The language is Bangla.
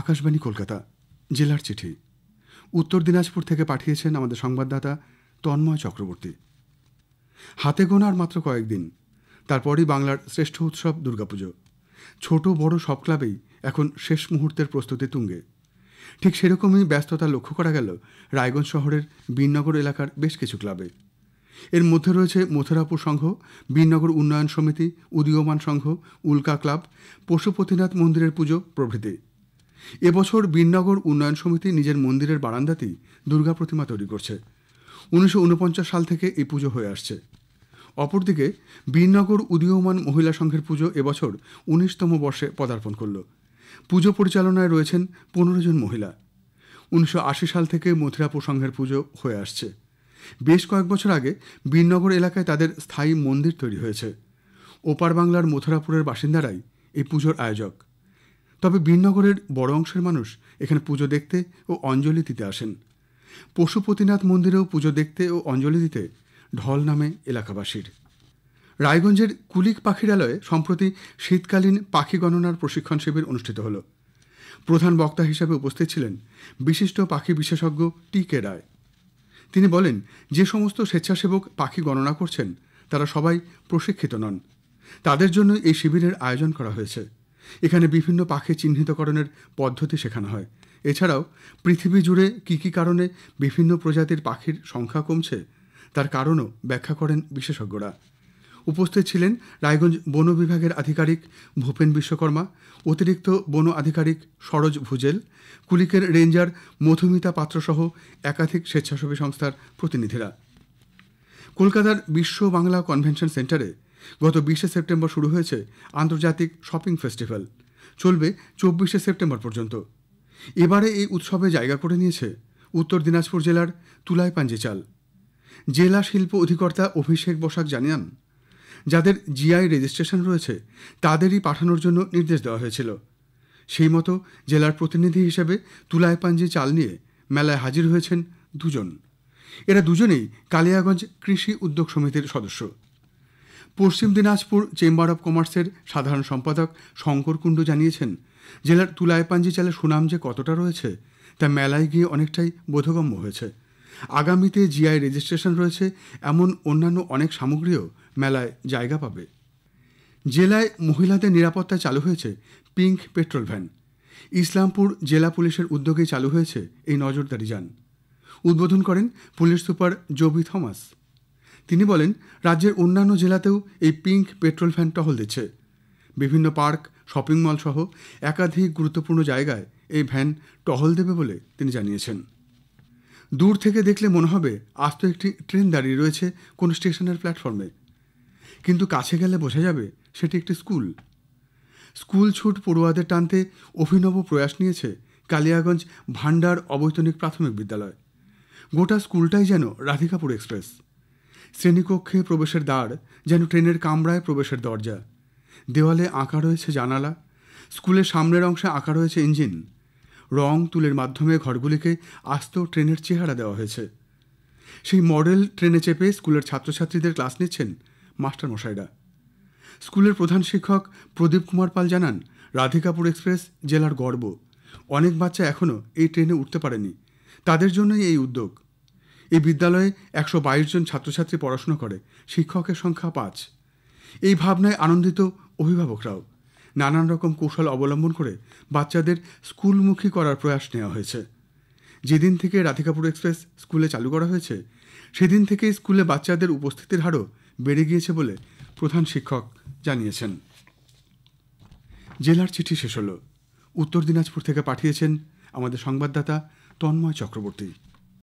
আকাশবাণী কলকাতা জেলার চিঠি উত্তর দিনাজপুর থেকে পাঠিয়েছেন আমাদের সংবাদদাতা তন্ময় চক্রবর্তী হাতে গোনার মাত্র কয়েকদিন তারপরই বাংলার শ্রেষ্ঠ উৎসব দুর্গাপুজো ছোট বড় সব ক্লাবেই এখন শেষ মুহূর্তের প্রস্তুতি তুঙ্গে ঠিক সেরকমই ব্যস্ততা লক্ষ্য করা গেল রায়গঞ্জ শহরের বীরনগর এলাকার বেশ কিছু ক্লাবে এর মধ্যে রয়েছে মথুরাপুর সংঘ বীরনগর উন্নয়ন সমিতি উদীয়মান সংঘ উল্কা ক্লাব পশুপতিনাথ মন্দিরের পুজো প্রভৃতি এবছর বীরনগর উন্নয়ন সমিতি নিজের মন্দিরের বারান্দাতেই দুর্গা প্রতিমা তৈরি করছে উনিশশো সাল থেকে এই পুজো হয়ে আসছে অপরদিকে বীরনগর উদীয়মান মহিলা সংঘের পুজো এবছর উনিশতম বর্ষে পদার্পণ করল পুজো পরিচালনায় রয়েছেন পনেরো জন মহিলা উনিশশো সাল থেকে মথুরাপুর সংঘের পুজো হয়ে আসছে বেশ কয়েক বছর আগে বীরনগর এলাকায় তাদের স্থায়ী মন্দির তৈরি হয়েছে ওপার বাংলার মথুরাপুরের বাসিন্দারাই এই পুজোর আয়োজক তবে বীরনগরের বড় অংশের মানুষ এখানে পুজো দেখতে ও অঞ্জলি দিতে আসেন পশুপতিনাথ মন্দিরেও পুজো দেখতে ও অঞ্জলি দিতে ঢল নামে এলাকাবাসীর রায়গঞ্জের কুলিক পাখিরালয়ে সম্প্রতি শীতকালীন পাখি গণনার প্রশিক্ষণ শিবির অনুষ্ঠিত হল প্রধান বক্তা হিসাবে উপস্থিত ছিলেন বিশিষ্ট পাখি বিশেষজ্ঞ টি কে রায় তিনি বলেন যে সমস্ত স্বেচ্ছাসেবক পাখি গণনা করছেন তারা সবাই প্রশিক্ষিত নন তাদের জন্য এই শিবিরের আয়োজন করা হয়েছে এখানে বিভিন্ন পাখি চিহ্নিতকরণের পদ্ধতি শেখানো হয় এছাড়াও পৃথিবী জুড়ে কী কী কারণে বিভিন্ন প্রজাতির পাখির সংখ্যা কমছে তার কারণও ব্যাখ্যা করেন বিশেষজ্ঞরা উপস্থিত ছিলেন রায়গঞ্জ বন বিভাগের আধিকারিক ভূপেন বিশ্বকর্মা অতিরিক্ত বন আধিকারিক সরোজ ভুজেল কুলিকের রেঞ্জার মধুমিতা পাত্রসহ একাধিক স্বেচ্ছাসেবী সংস্থার প্রতিনিধিরা কলকাতার বিশ্ব বাংলা কনভেনশন সেন্টারে গত বিশে সেপ্টেম্বর শুরু হয়েছে আন্তর্জাতিক শপিং ফেস্টিভ্যাল চলবে চব্বিশে সেপ্টেম্বর পর্যন্ত এবারে এই উৎসবে জায়গা করে নিয়েছে উত্তর দিনাজপুর জেলার তুলাইপাঞ্জি চাল জেলা শিল্প অধিকর্তা অভিষেক বসাক জানিয়ান যাদের জিআই রেজিস্ট্রেশন রয়েছে তাদেরই পাঠানোর জন্য নির্দেশ দেওয়া হয়েছিল সেই মতো জেলার প্রতিনিধি হিসেবে তুলাইপাঞ্জি চাল নিয়ে মেলায় হাজির হয়েছেন দুজন এরা দুজনেই কালিয়াগঞ্জ কৃষি উদ্যোগ সমিতির সদস্য পশ্চিম দিনাজপুর চেম্বার অব কমার্সের সাধারণ সম্পাদক শঙ্কর কুণ্ডু জানিয়েছেন জেলার তুলাইপাঞ্জি চালের সুনাম যে কতটা রয়েছে তা মেলায় গিয়ে অনেকটাই বোধগম্য হয়েছে আগামীতে জিআই রেজিস্ট্রেশন রয়েছে এমন অন্যান্য অনেক সামগ্রীও মেলায় জায়গা পাবে জেলায় মহিলাদের নিরাপত্তা চালু হয়েছে পিঙ্ক পেট্রোল ভ্যান ইসলামপুর জেলা পুলিশের উদ্যোগে চালু হয়েছে এই নজরদারি যান উদ্বোধন করেন পুলিশ সুপার জবি থমাস তিনি বলেন রাজ্যের অন্যান্য জেলাতেও এই পিঙ্ক পেট্রোল ভ্যান টহল দিচ্ছে বিভিন্ন পার্ক শপিং মল সহ একাধিক গুরুত্বপূর্ণ জায়গায় এই ভ্যান টহল দেবে বলে তিনি জানিয়েছেন দূর থেকে দেখলে মনে হবে আস্ত একটি ট্রেন দাঁড়িয়ে রয়েছে কোনো স্টেশনের প্ল্যাটফর্মে কিন্তু কাছে গেলে বোঝা যাবে সেটি একটি স্কুল স্কুল ছুট পড়ুয়াদের টানতে অভিনব প্রয়াস নিয়েছে কালিয়াগঞ্জ ভান্ডার অবৈতনিক প্রাথমিক বিদ্যালয় গোটা স্কুলটাই যেন রাধিকাপুর এক্সপ্রেস শ্রেণীকক্ষে প্রবেশের দ্বার যেন ট্রেনের কামরায় প্রবেশের দরজা দেওয়ালে আঁকা রয়েছে জানালা স্কুলের সামনের অংশে আঁকা রয়েছে ইঞ্জিন রং তুলের মাধ্যমে ঘরগুলিকে আস্ত ট্রেনের চেহারা দেওয়া হয়েছে সেই মডেল ট্রেনে চেপে স্কুলের ছাত্রছাত্রীদের ক্লাস নিচ্ছেন মাস্টারমশাইরা স্কুলের প্রধান শিক্ষক প্রদীপ কুমার পাল জানান রাধিকাপুর এক্সপ্রেস জেলার গর্ব অনেক বাচ্চা এখনও এই ট্রেনে উঠতে পারেনি তাদের জন্যই এই উদ্যোগ এই বিদ্যালয়ে একশো বাইশ জন ছাত্রছাত্রী পড়াশুনো করে শিক্ষকের সংখ্যা পাঁচ এই ভাবনায় আনন্দিত অভিভাবকরাও নানান রকম কৌশল অবলম্বন করে বাচ্চাদের স্কুলমুখী করার প্রয়াস নেওয়া হয়েছে যেদিন থেকে রাধিকাপুর এক্সপ্রেস স্কুলে চালু করা হয়েছে সেদিন থেকে স্কুলে বাচ্চাদের উপস্থিতির হারও বেড়ে গিয়েছে বলে প্রধান শিক্ষক জানিয়েছেন জেলার চিঠি শেষ হল উত্তর দিনাজপুর থেকে পাঠিয়েছেন আমাদের সংবাদদাতা তন্ময় চক্রবর্তী